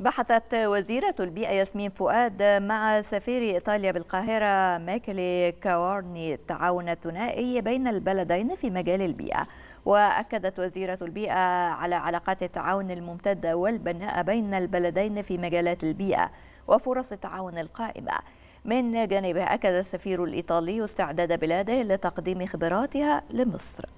بحثت وزيرة البيئة ياسمين فؤاد مع سفير إيطاليا بالقاهرة ماكلي كوارني التعاون الثنائي بين البلدين في مجال البيئة وأكدت وزيرة البيئة على علاقات التعاون الممتدة والبناءة بين البلدين في مجالات البيئة وفرص التعاون القائمة من جانبه أكد السفير الإيطالي استعداد بلاده لتقديم خبراتها لمصر